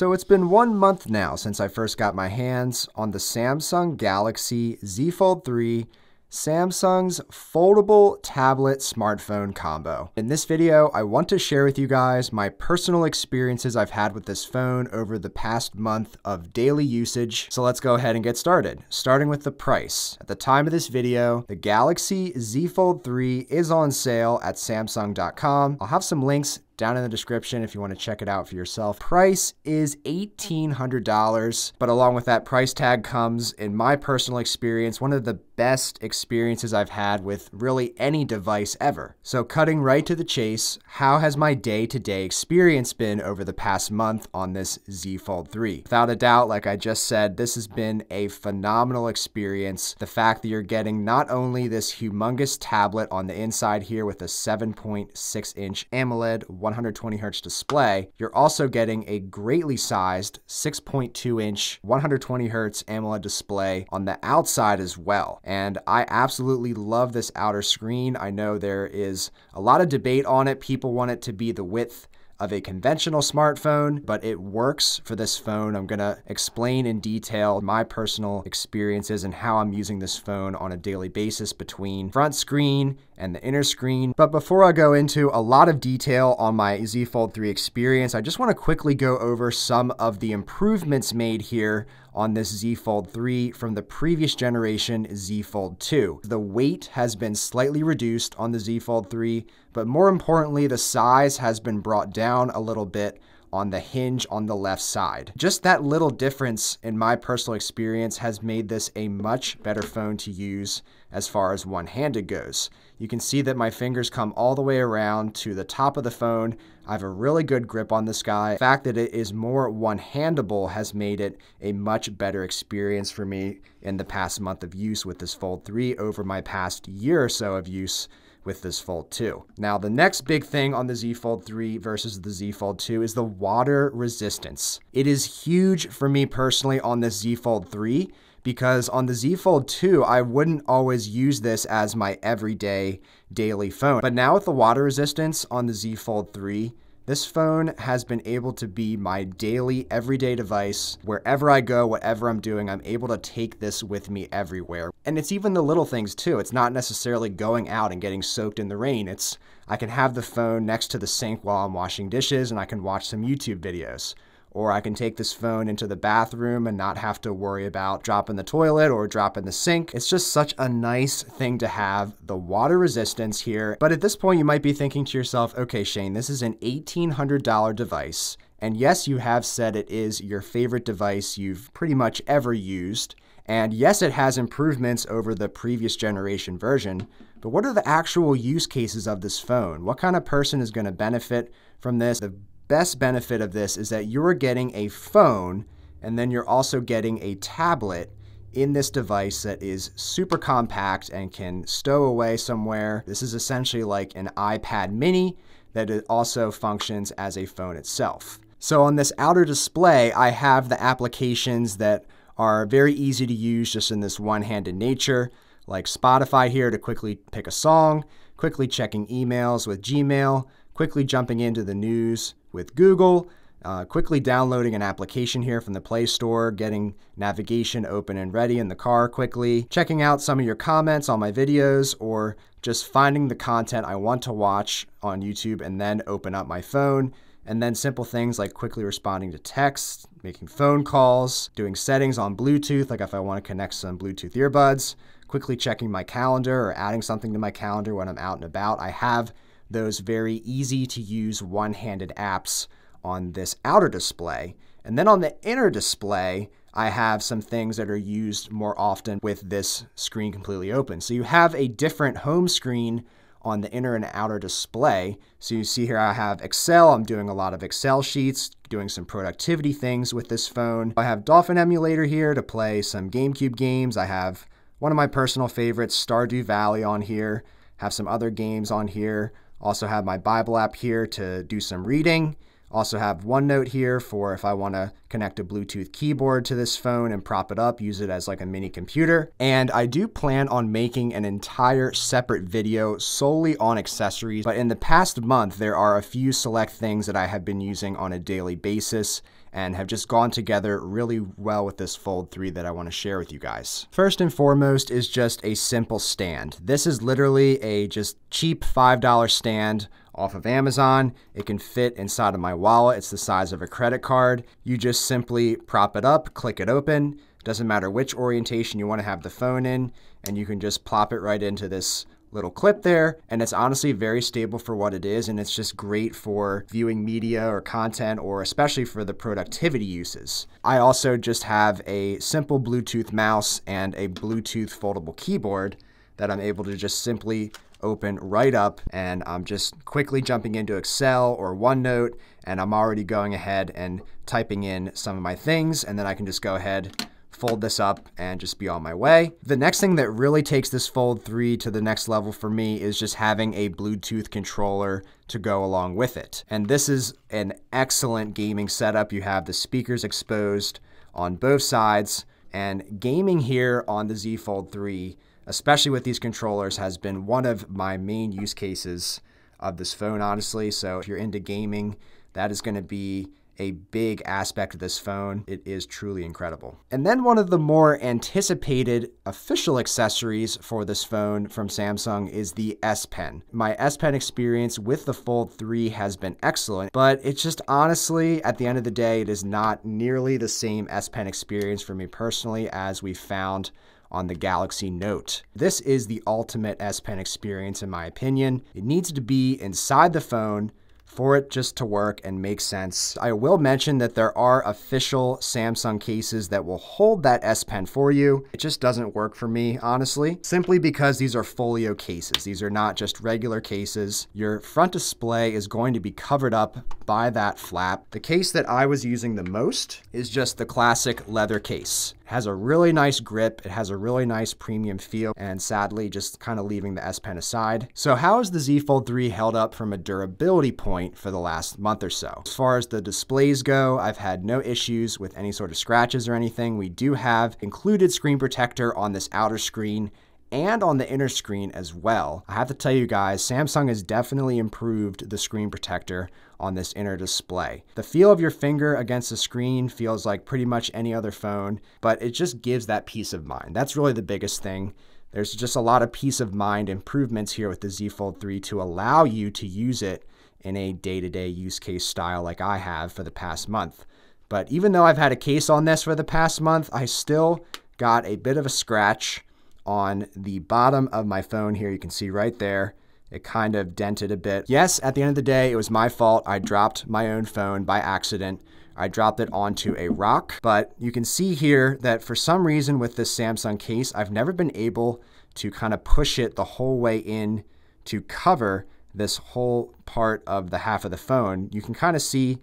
So it's been one month now since I first got my hands on the Samsung Galaxy Z Fold 3, Samsung's foldable tablet smartphone combo. In this video, I want to share with you guys my personal experiences I've had with this phone over the past month of daily usage. So let's go ahead and get started. Starting with the price. At the time of this video, the Galaxy Z Fold 3 is on sale at Samsung.com. I'll have some links down in the description if you want to check it out for yourself. Price is $1,800, but along with that price tag comes, in my personal experience, one of the best experiences I've had with really any device ever. So, cutting right to the chase, how has my day to day experience been over the past month on this Z Fold 3? Without a doubt, like I just said, this has been a phenomenal experience. The fact that you're getting not only this humongous tablet on the inside here with a 7.6 inch AMOLED 120 hertz display, you're also getting a greatly sized 6.2 inch 120 hertz AMOLED display on the outside as well. And I absolutely love this outer screen. I know there is a lot of debate on it. People want it to be the width of a conventional smartphone, but it works for this phone. I'm gonna explain in detail my personal experiences and how I'm using this phone on a daily basis between front screen and the inner screen. But before I go into a lot of detail on my Z Fold 3 experience, I just wanna quickly go over some of the improvements made here on this Z Fold 3 from the previous generation Z Fold 2. The weight has been slightly reduced on the Z Fold 3, but more importantly, the size has been brought down a little bit on the hinge on the left side. Just that little difference in my personal experience has made this a much better phone to use as far as one-handed goes. You can see that my fingers come all the way around to the top of the phone. I have a really good grip on this guy. The fact that it is more one-handable has made it a much better experience for me in the past month of use with this Fold 3 over my past year or so of use with this Fold 2. Now, the next big thing on the Z Fold 3 versus the Z Fold 2 is the water resistance. It is huge for me personally on this Z Fold 3 because on the Z Fold 2, I wouldn't always use this as my everyday daily phone. But now with the water resistance on the Z Fold 3, this phone has been able to be my daily, everyday device. Wherever I go, whatever I'm doing, I'm able to take this with me everywhere. And it's even the little things too. It's not necessarily going out and getting soaked in the rain. It's I can have the phone next to the sink while I'm washing dishes and I can watch some YouTube videos or I can take this phone into the bathroom and not have to worry about dropping the toilet or dropping the sink. It's just such a nice thing to have, the water resistance here. But at this point, you might be thinking to yourself, okay, Shane, this is an $1,800 device. And yes, you have said it is your favorite device you've pretty much ever used. And yes, it has improvements over the previous generation version, but what are the actual use cases of this phone? What kind of person is going to benefit from this? The best benefit of this is that you're getting a phone and then you're also getting a tablet in this device that is super compact and can stow away somewhere. This is essentially like an iPad mini that it also functions as a phone itself. So on this outer display, I have the applications that are very easy to use just in this one-handed nature, like Spotify here to quickly pick a song, quickly checking emails with Gmail, quickly jumping into the news with Google, uh, quickly downloading an application here from the Play Store, getting navigation open and ready in the car quickly, checking out some of your comments on my videos, or just finding the content I want to watch on YouTube and then open up my phone. And then simple things like quickly responding to texts, making phone calls, doing settings on Bluetooth, like if I want to connect some Bluetooth earbuds, quickly checking my calendar or adding something to my calendar when I'm out and about. I have those very easy to use one-handed apps on this outer display. And then on the inner display, I have some things that are used more often with this screen completely open. So you have a different home screen on the inner and outer display. So you see here I have Excel. I'm doing a lot of Excel sheets, doing some productivity things with this phone. I have Dolphin Emulator here to play some GameCube games. I have one of my personal favorites, Stardew Valley on here. Have some other games on here. Also have my Bible app here to do some reading. Also have OneNote here for if I want to connect a Bluetooth keyboard to this phone and prop it up, use it as like a mini computer. And I do plan on making an entire separate video solely on accessories, but in the past month, there are a few select things that I have been using on a daily basis and have just gone together really well with this Fold 3 that I want to share with you guys. First and foremost is just a simple stand. This is literally a just cheap $5 stand off of Amazon. It can fit inside of my wallet. It's the size of a credit card. You just simply prop it up, click it open. Doesn't matter which orientation you want to have the phone in, and you can just plop it right into this little clip there. And it's honestly very stable for what it is. And it's just great for viewing media or content, or especially for the productivity uses. I also just have a simple Bluetooth mouse and a Bluetooth foldable keyboard that I'm able to just simply open right up and I'm just quickly jumping into Excel or OneNote and I'm already going ahead and typing in some of my things and then I can just go ahead fold this up and just be on my way. The next thing that really takes this Fold 3 to the next level for me is just having a Bluetooth controller to go along with it. And this is an excellent gaming setup. You have the speakers exposed on both sides and gaming here on the Z Fold 3, especially with these controllers, has been one of my main use cases of this phone, honestly. So if you're into gaming, that is gonna be a big aspect of this phone. It is truly incredible. And then one of the more anticipated official accessories for this phone from Samsung is the S Pen. My S Pen experience with the Fold 3 has been excellent, but it's just honestly, at the end of the day, it is not nearly the same S Pen experience for me personally as we found on the Galaxy Note. This is the ultimate S Pen experience in my opinion. It needs to be inside the phone for it just to work and make sense. I will mention that there are official Samsung cases that will hold that S Pen for you. It just doesn't work for me, honestly, simply because these are folio cases. These are not just regular cases. Your front display is going to be covered up by that flap. The case that I was using the most is just the classic leather case has a really nice grip. It has a really nice premium feel and sadly just kind of leaving the S Pen aside. So how has the Z Fold 3 held up from a durability point for the last month or so? As far as the displays go, I've had no issues with any sort of scratches or anything. We do have included screen protector on this outer screen and on the inner screen as well. I have to tell you guys, Samsung has definitely improved the screen protector on this inner display. The feel of your finger against the screen feels like pretty much any other phone, but it just gives that peace of mind. That's really the biggest thing. There's just a lot of peace of mind improvements here with the Z Fold 3 to allow you to use it in a day-to-day use case style like I have for the past month. But even though I've had a case on this for the past month, I still got a bit of a scratch on the bottom of my phone here. You can see right there. It kind of dented a bit. Yes, at the end of the day, it was my fault. I dropped my own phone by accident. I dropped it onto a rock, but you can see here that for some reason with this Samsung case, I've never been able to kind of push it the whole way in to cover this whole part of the half of the phone. You can kind of see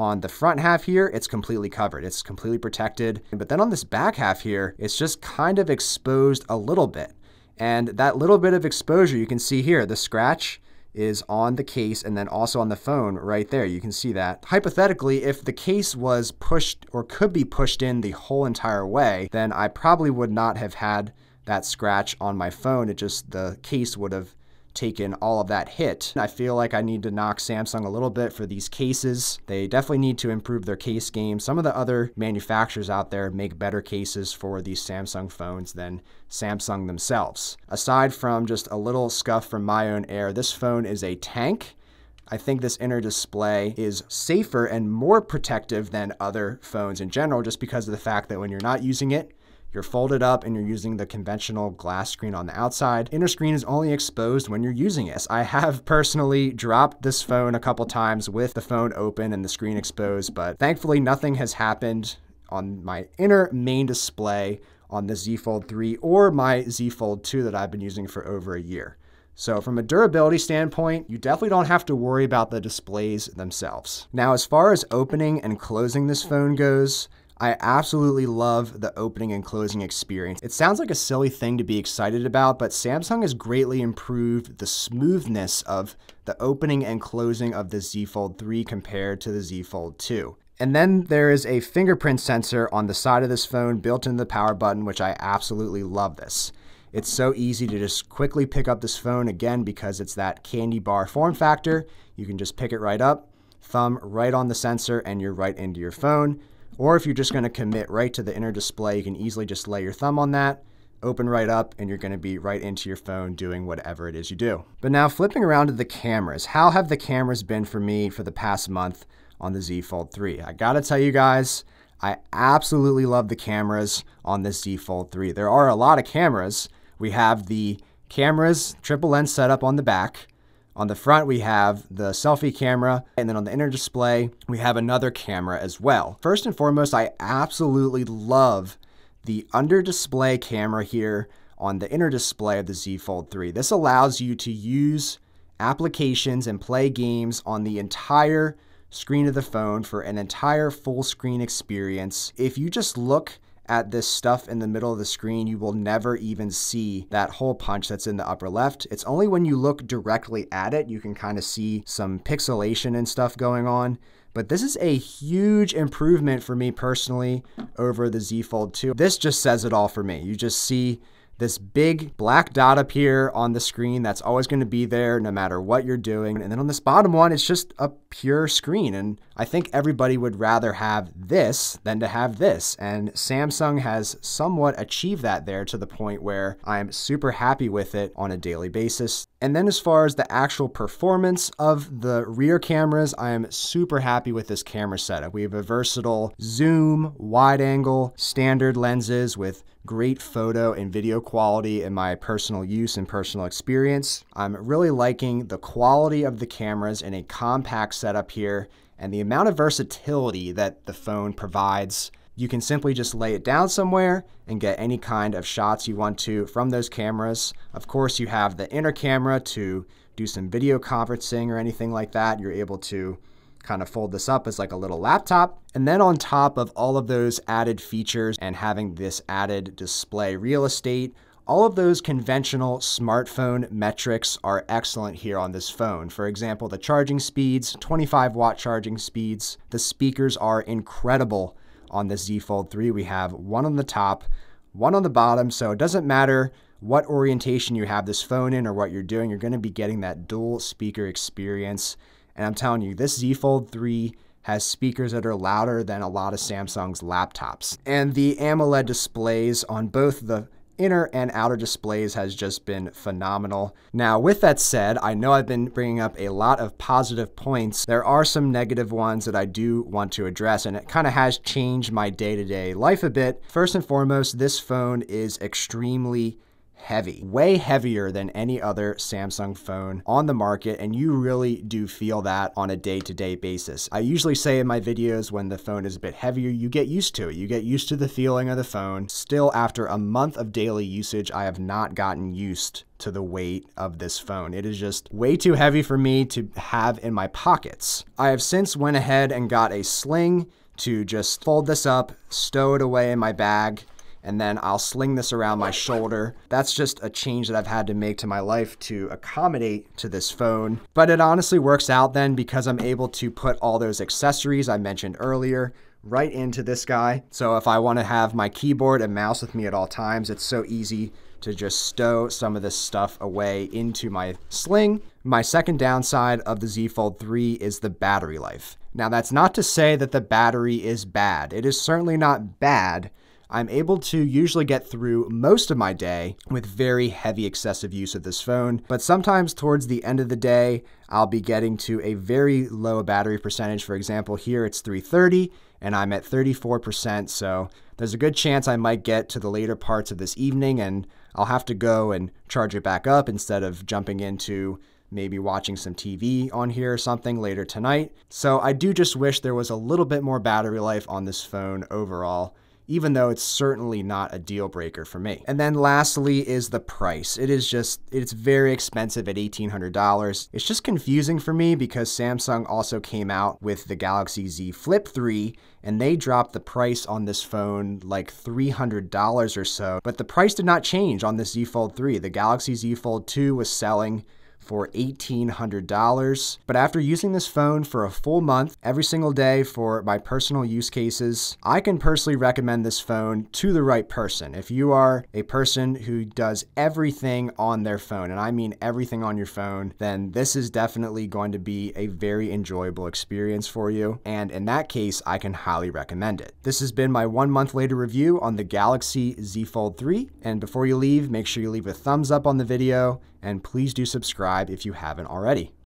on the front half here, it's completely covered. It's completely protected. But then on this back half here, it's just kind of exposed a little bit. And that little bit of exposure you can see here, the scratch is on the case and then also on the phone right there. You can see that. Hypothetically, if the case was pushed or could be pushed in the whole entire way, then I probably would not have had that scratch on my phone. It just, the case would have taken all of that hit. I feel like I need to knock Samsung a little bit for these cases. They definitely need to improve their case game. Some of the other manufacturers out there make better cases for these Samsung phones than Samsung themselves. Aside from just a little scuff from my own air, this phone is a tank. I think this inner display is safer and more protective than other phones in general just because of the fact that when you're not using it, you're folded up and you're using the conventional glass screen on the outside. Inner screen is only exposed when you're using it. I have personally dropped this phone a couple times with the phone open and the screen exposed, but thankfully nothing has happened on my inner main display on the Z Fold 3 or my Z Fold 2 that I've been using for over a year. So from a durability standpoint, you definitely don't have to worry about the displays themselves. Now, as far as opening and closing this phone goes, I absolutely love the opening and closing experience. It sounds like a silly thing to be excited about, but Samsung has greatly improved the smoothness of the opening and closing of the Z Fold 3 compared to the Z Fold 2. And then there is a fingerprint sensor on the side of this phone built into the power button, which I absolutely love this. It's so easy to just quickly pick up this phone again because it's that candy bar form factor. You can just pick it right up, thumb right on the sensor, and you're right into your phone. Or if you're just gonna commit right to the inner display, you can easily just lay your thumb on that, open right up, and you're gonna be right into your phone doing whatever it is you do. But now flipping around to the cameras. How have the cameras been for me for the past month on the Z Fold 3? I gotta tell you guys, I absolutely love the cameras on this Z Fold 3. There are a lot of cameras. We have the cameras, triple lens setup on the back. On the front, we have the selfie camera, and then on the inner display, we have another camera as well. First and foremost, I absolutely love the under display camera here on the inner display of the Z Fold 3. This allows you to use applications and play games on the entire screen of the phone for an entire full screen experience. If you just look at this stuff in the middle of the screen, you will never even see that hole punch that's in the upper left. It's only when you look directly at it, you can kind of see some pixelation and stuff going on. But this is a huge improvement for me personally over the Z Fold 2. This just says it all for me. You just see this big black dot up here on the screen that's always going to be there no matter what you're doing. And then on this bottom one, it's just a pure screen. And I think everybody would rather have this than to have this. And Samsung has somewhat achieved that there to the point where I'm super happy with it on a daily basis. And then as far as the actual performance of the rear cameras, I am super happy with this camera setup. We have a versatile zoom, wide angle, standard lenses with great photo and video quality in my personal use and personal experience. I'm really liking the quality of the cameras in a compact setup here and the amount of versatility that the phone provides. You can simply just lay it down somewhere and get any kind of shots you want to from those cameras. Of course, you have the inner camera to do some video conferencing or anything like that. You're able to kind of fold this up as like a little laptop. And then on top of all of those added features and having this added display real estate, all of those conventional smartphone metrics are excellent here on this phone. For example, the charging speeds, 25 watt charging speeds. The speakers are incredible on the Z Fold 3. We have one on the top, one on the bottom, so it doesn't matter what orientation you have this phone in or what you're doing, you're gonna be getting that dual speaker experience and I'm telling you, this Z Fold 3 has speakers that are louder than a lot of Samsung's laptops. And the AMOLED displays on both the inner and outer displays has just been phenomenal. Now, with that said, I know I've been bringing up a lot of positive points. There are some negative ones that I do want to address, and it kind of has changed my day to day life a bit. First and foremost, this phone is extremely heavy, way heavier than any other Samsung phone on the market, and you really do feel that on a day-to-day -day basis. I usually say in my videos when the phone is a bit heavier, you get used to it. You get used to the feeling of the phone. Still, after a month of daily usage, I have not gotten used to the weight of this phone. It is just way too heavy for me to have in my pockets. I have since went ahead and got a sling to just fold this up, stow it away in my bag, and then I'll sling this around my shoulder. That's just a change that I've had to make to my life to accommodate to this phone. But it honestly works out then because I'm able to put all those accessories I mentioned earlier right into this guy. So if I want to have my keyboard and mouse with me at all times, it's so easy to just stow some of this stuff away into my sling. My second downside of the Z Fold 3 is the battery life. Now that's not to say that the battery is bad. It is certainly not bad, I'm able to usually get through most of my day with very heavy excessive use of this phone, but sometimes towards the end of the day, I'll be getting to a very low battery percentage. For example, here it's 330 and I'm at 34%, so there's a good chance I might get to the later parts of this evening and I'll have to go and charge it back up instead of jumping into maybe watching some TV on here or something later tonight. So I do just wish there was a little bit more battery life on this phone overall even though it's certainly not a deal breaker for me. And then lastly is the price. It is just, it's very expensive at $1,800. It's just confusing for me because Samsung also came out with the Galaxy Z Flip 3 and they dropped the price on this phone like $300 or so, but the price did not change on the Z Fold 3. The Galaxy Z Fold 2 was selling for $1,800. But after using this phone for a full month every single day for my personal use cases, I can personally recommend this phone to the right person. If you are a person who does everything on their phone, and I mean everything on your phone, then this is definitely going to be a very enjoyable experience for you. And in that case, I can highly recommend it. This has been my one month later review on the Galaxy Z Fold 3. And before you leave, make sure you leave a thumbs up on the video and please do subscribe if you haven't already.